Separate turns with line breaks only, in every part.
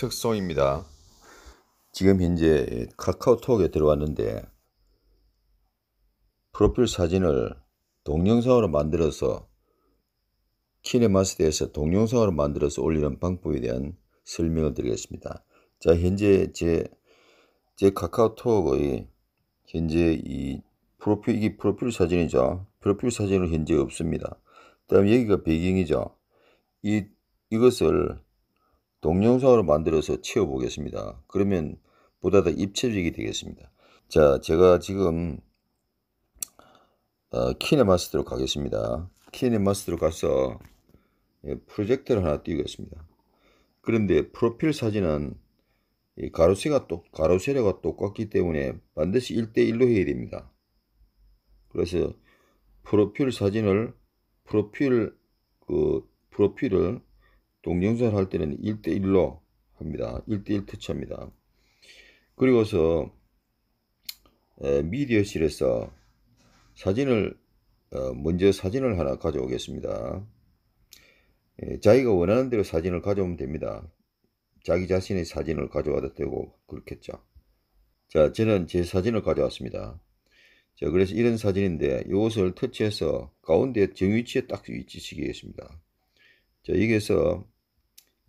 특성입니다. 지금 현재 카카오톡에 들어왔는데 프로필 사진을 동영상으로 만들어서 키네마스터에서 동영상으로 만들어서 올리는 방법에 대한 설명을 드리겠습니다. 자 현재 제, 제 카카오톡의 현재 이 프로필 이게 프로필 사진이죠. 프로필 사진은 현재 없습니다. 다음 여기가 배경이죠. 이 이것을 동영상으로 만들어서 채워보겠습니다. 그러면 보다 더 입체적이 되겠습니다. 자, 제가 지금 어, 키네마스터로 가겠습니다. 키네마스터로 가서 예, 프로젝터를 하나 띄우겠습니다. 그런데 프로필 사진은 가로세가 또 가로세례가 똑같기 때문에 반드시 1대1로 해야 됩니다. 그래서 프로필 사진을 프로필 그 프로필을 동정전 할 때는 1대1로 합니다. 1대1 터치합니다. 그리고서 미디어실에서 사진을 어, 먼저 사진을 하나 가져오겠습니다. 자기가 원하는 대로 사진을 가져오면 됩니다. 자기 자신의 사진을 가져와도 되고 그렇겠죠. 자, 저는 제 사진을 가져왔습니다. 자, 그래서 이런 사진인데 이것을 터치해서 가운데 정위치에 딱 위치시키겠습니다. 자, 여기에서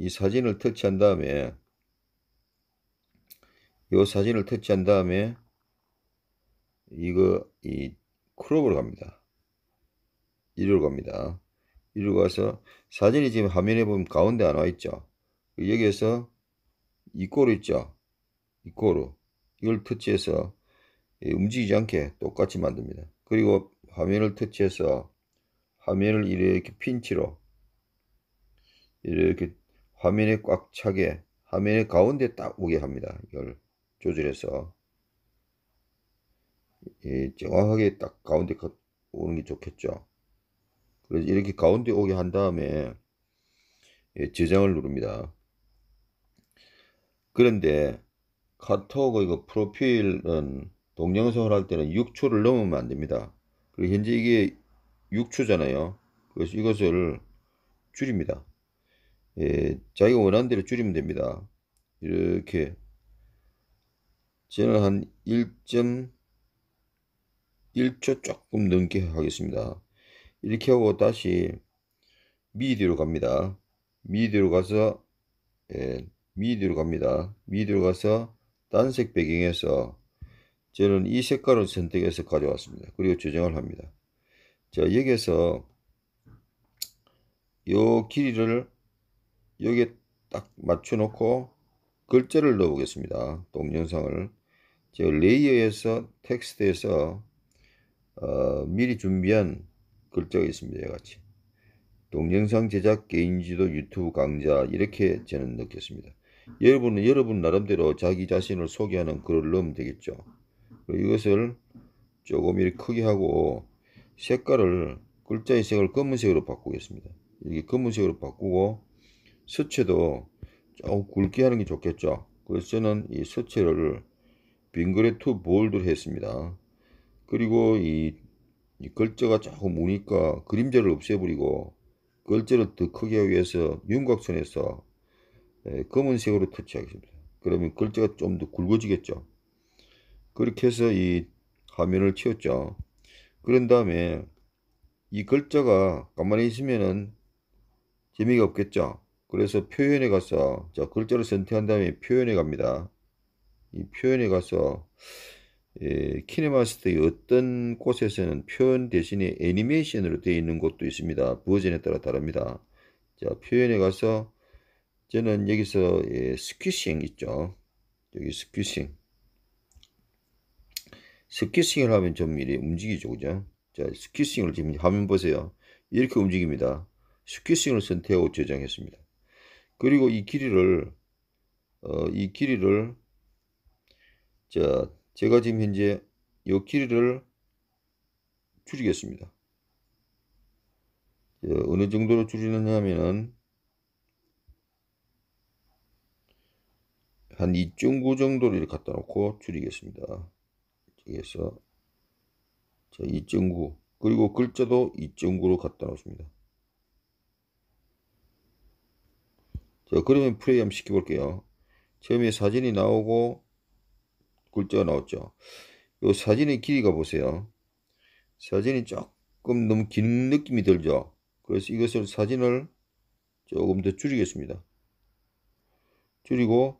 이 사진을 터치한 다음에 이 사진을 터치한 다음에 이거 이 크롭으로 갑니다. 이리로 갑니다. 이리로 가서 사진이 지금 화면에 보면 가운데 안 와 있죠. 여기에서 이 꼬로 있죠. 이 꼬로 이걸 터치해서 예, 움직이지 않게 똑같이 만듭니다. 그리고 화면을 터치해서 화면을 이렇게 핀치로 이렇게 화면에 꽉 차게 화면의 가운데 딱 오게 합니다. 이걸 조절해서 예, 정확하게 딱 가운데 오는 게 좋겠죠. 그래서 이렇게 가운데 오게 한 다음에 예, 저장을 누릅니다. 그런데 카톡의 그 프로필은 동영상을 할 때는 6초를 넘으면 안 됩니다. 그리고 현재 이게 6초잖아요. 그래서 이것을 줄입니다. 예, 자기가 원하는 대로 줄이면 됩니다. 이렇게 저는 한 1.1초 조금 넘게 하겠습니다. 이렇게 하고 다시 미디로 갑니다. 미디로 가서 예, 미디로 갑니다. 미디로 가서 단색 배경에서 저는 이 색깔을 선택해서 가져왔습니다. 그리고 조정을 합니다. 자 여기에서 요 길이를 여기에 딱 맞춰놓고 글자를 넣어보겠습니다. 동영상을 제 레이어에서 텍스트에서 어, 미리 준비한 글자가 있습니다. 같이 동영상 제작 개인지도 유튜브 강좌 이렇게 저는 넣겠습니다. 여러분은 여러분 나름대로 자기 자신을 소개하는 글을 넣으면 되겠죠. 이것을 조금 이렇게 크게 하고 색깔을 글자의 색을 검은색으로 바꾸겠습니다. 이게 검은색으로 바꾸고 수채도 조금 굵게 하는 게 좋겠죠. 그래서 저는 이 수채를 빙그레 투 볼드를 했습니다. 그리고 이, 이 글자가 조금 우니까 그림자를 없애버리고 글자를 더 크게 하기 위해서 윤곽선에서 에, 예, 검은색으로 터치하겠습니다. 그러면 글자가 좀 더 굵어지겠죠. 그렇게 해서 이 화면을 치웠죠. 그런 다음에 이 글자가 가만히 있으면은 재미가 없겠죠. 그래서 표현에 가서 자 글자를 선택한 다음에 표현에 갑니다. 이 표현에 가서 예, 키네마스터의 어떤 곳에서는 표현 대신에 애니메이션으로 되어 있는 곳도 있습니다. 버전에 따라 다릅니다. 자 표현에 가서 저는 여기서 예, 스퀴싱 있죠. 여기 스퀴싱 스퀴싱을 하면 좀 이리 움직이죠 그죠 자 스퀴싱을 지금 화면 보세요 이렇게 움직입니다 스퀴싱을 선택하고 저장했습니다 그리고 이 길이를 어, 이 길이를 자 제가 지금 현재 이 길이를 줄이겠습니다. 자, 예, 어느 정도로 줄이느냐 하면은 한 2.9 정도를 갖다 놓고 줄이겠습니다. 여기에서 2.9 그리고 글자도 2.9로 갖다 놓습니다. 자, 그러면 플레이 한번 시켜볼게요. 처음에 사진이 나오고 글자가 나왔죠. 요 사진의 길이가 보세요. 사진이 조금 너무 긴 느낌이 들죠. 그래서 이것을 사진을 조금 더 줄이겠습니다. 줄이고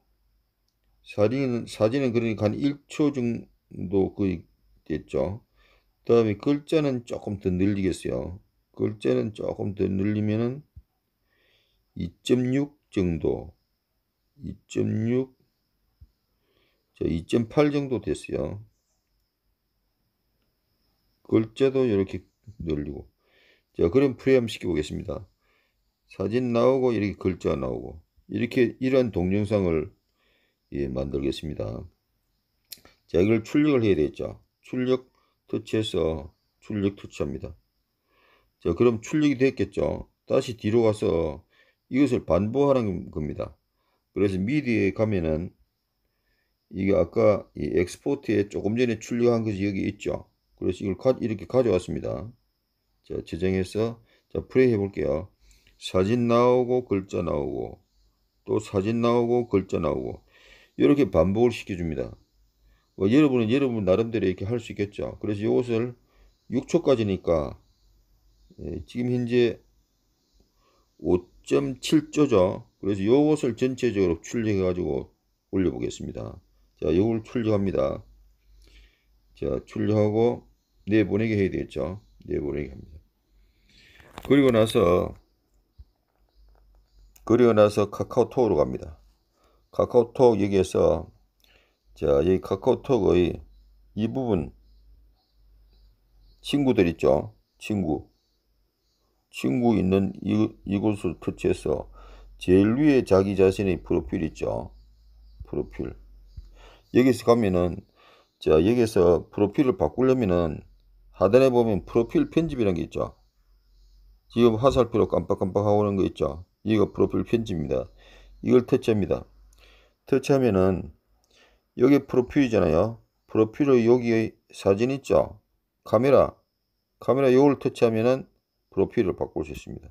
사진은 사진은 그러니까 한 1초 정도 거의 됐죠. 다음에 글자는 조금 더 늘리겠어요. 글자는 조금 더 늘리면은 2.6 정도 2.6 자, 2.8 정도 됐어요. 글자도 이렇게 늘리고 자 그럼 프레임 시켜보겠습니다. 사진 나오고 이렇게 글자 나오고 이렇게 이러한 동영상을 예, 만들겠습니다. 자 이걸 출력을 해야 되겠죠. 출력 터치해서 출력 터치합니다. 자 그럼 출력이 됐겠죠. 다시 뒤로 가서 이것을 반복하는 겁니다. 그래서 미디에 가면은 이게 아까 이 엑스포트에 조금 전에 출력한 것이 여기 있죠. 그래서 이걸 가, 이렇게 가져왔습니다. 자, 재정해서 자, 플레이 해볼게요. 사진 나오고 글자 나오고 또 사진 나오고 글자 나오고 이렇게 반복을 시켜줍니다. 뭐, 여러분은 여러분 나름대로 이렇게 할 수 있겠죠. 그래서 이것을 6초까지니까 예, 지금 현재 5 1.7조죠. 그래서 이것을 전체적으로 출력해가지고 올려보겠습니다. 자, 이걸 출력합니다. 자, 출력하고 내보내기 해야 되겠죠. 내보내기 합니다. 그리고 나서 그리고 나서 카카오톡으로 갑니다. 카카오톡 여기에서 자, 여기 카카오톡의 이 부분 친구들 있죠. 친구 친구 있는 이, 이곳을 터치해서 제일 위에 자기 자신의 프로필 있죠. 프로필. 여기서 가면은 자 여기서 프로필을 바꾸려면은 하단에 보면 프로필 편집이라는 게 있죠. 지금 화살표로 깜빡깜빡 하고 있는 거 있죠. 이거 프로필 편집입니다. 이걸 터치합니다. 터치하면은 여기 프로필이잖아요. 프로필을 여기 사진 있죠. 카메라. 카메라 요걸 터치하면은 프로필을 바꿀 수 있습니다.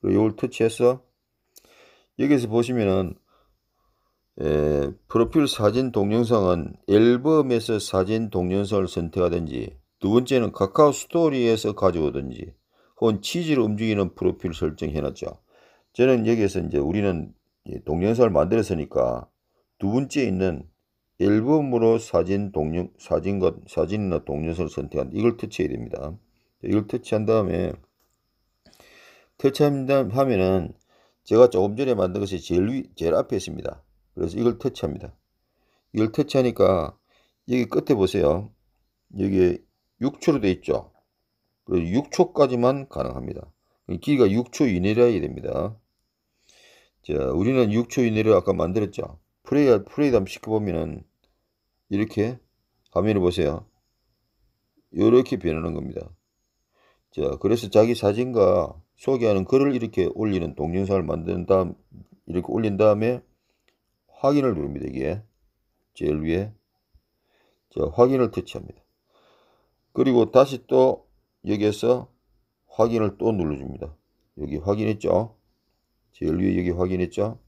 그리고 이걸 터치해서 여기서 보시면은 에, 예, 프로필 사진 동영상은 앨범에서 사진 동영상을 선택하든지 두 번째는 카카오 스토리에서 가져오든지 혹은 치즈를 움직이는 프로필 설정해놨죠. 저는 여기에서 이제 우리는 동영상을 만들었으니까 두 번째 있는 앨범으로 사진 동영 사진과 사진이나 동영상을 선택한 이걸 터치해야 됩니다. 이걸 터치한 다음에 퇴치하면은 제가 조금 전에 만든 것이 제일 위, 제일 앞에 있습니다. 그래서 이걸 퇴치합니다 이걸 퇴치하니까 여기 끝에 보세요. 여기에 6초로 되어 있죠. 그래서 6초까지만 가능합니다. 그러니까 길이가 6초 이내라야 됩니다. 자, 우리는 6초 이내로 아까 만들었죠. 프레이, 프레이 한번 시켜보면은 이렇게 화면을 보세요. 이렇게 변하는 겁니다. 자, 그래서 자기 사진과 소개하는 글을 이렇게 올리는 동영상을 만든 다음 이렇게 올린 다음에 확인을 누릅니다. 이게 제일 위에 자, 확인을 터치합니다. 그리고 다시 또 여기에서 확인을 또 눌러줍니다. 여기 확인했죠? 제일 위에 여기 확인했죠?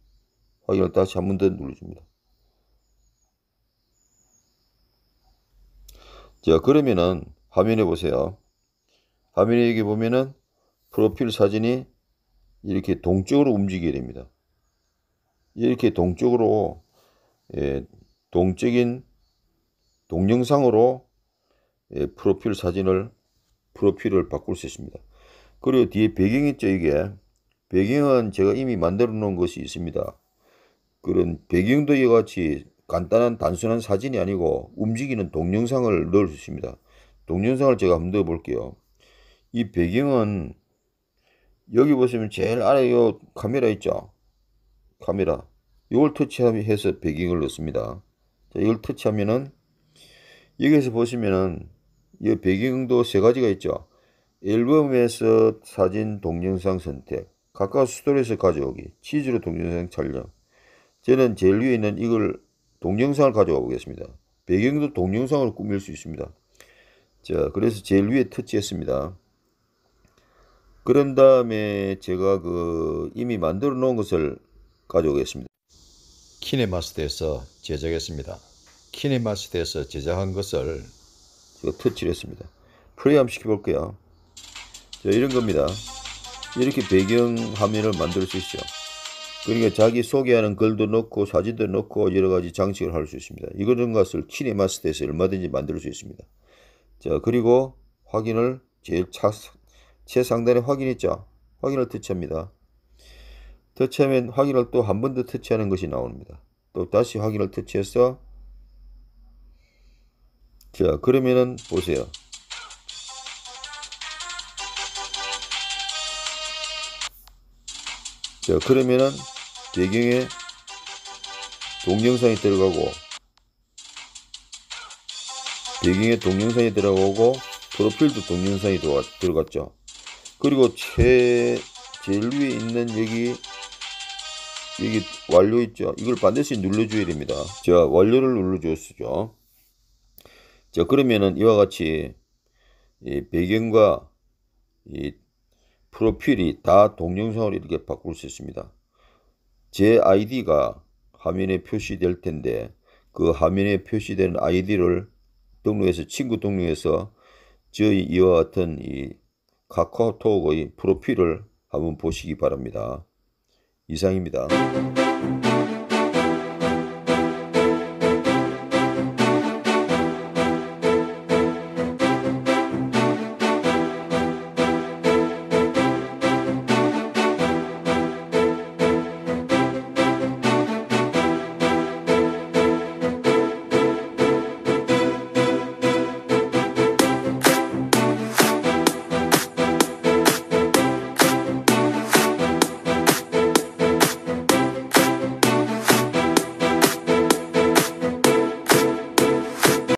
확인을 다시 한 번 더 눌러줍니다. 자 그러면은 화면에 보세요. 화면에 여기 보면은 프로필 사진이 이렇게 동쪽으로 움직이게 됩니다. 이렇게 동쪽으로 예, 동적인 동영상으로 예, 프로필 사진을 프로필을 바꿀 수 있습니다. 그리고 뒤에 배경이 있죠 이게 배경은 제가 이미 만들어 놓은 것이 있습니다. 그런 배경도 이와 같이 간단한 단순한 사진이 아니고 움직이는 동영상을 넣을 수 있습니다. 동영상을 제가 한번 넣어 볼게요. 이 배경은 여기 보시면 제일 아래 요 카메라 있죠? 카메라. 이걸 터치해서 배경을 넣습니다. 자, 이걸 터치하면은 여기서 에 보시면은 이 배경도 세 가지가 있죠. 앨범에서 사진 동영상 선택, 각각 운 스토리에서 가져오기, 치즈로 동영상 촬영. 저는 제일 위에 있는 이걸 동영상을 가져와 보겠습니다. 배경도 동영상으로 꾸밀 수 있습니다. 자, 그래서 제일 위에 터치했습니다. 그런 다음에 제가 그 이미 만들어 놓은 것을 가져오겠습니다. 키네마스터에서 제작했습니다. 키네마스터에서 제작한 것을 제가 터치를 했습니다. 프레임 시켜볼게요. 자, 이런 겁니다. 이렇게 배경 화면을 만들 수 있죠. 그러니까 자기 소개하는 글도 넣고 사진도 넣고 여러 가지 장식을 할 수 있습니다. 이런 것을 키네마스터에서 얼마든지 만들 수 있습니다. 자, 그리고 확인을 제일 차, 제 상단에 확인했죠 확인을 터치합니다. 터치하면 확인을 또 한 번 더 터치하는 것이 나옵니다. 또 다시 확인을 터치해서 자 그러면은 보세요. 자 그러면은 배경에 동영상이 들어가고 배경에 동영상이 들어가고 프로필도 동영상이 들어갔죠. 그리고 최 제일 위에 있는 여기 여기 완료 있죠 이걸 반드시 눌러줘야 됩니다 자 완료를 눌러줬죠 자 그러면은 이와 같이 이 배경과 이 프로필이 다 동영상으로 이렇게 바꿀 수 있습니다 제 아이디가 화면에 표시될 텐데 그 화면에 표시되는 아이디를 등록해서 친구 등록해서 저희 이와 같은 이 카카오톡의 프로필을 한번 보시기 바랍니다. 이상입니다.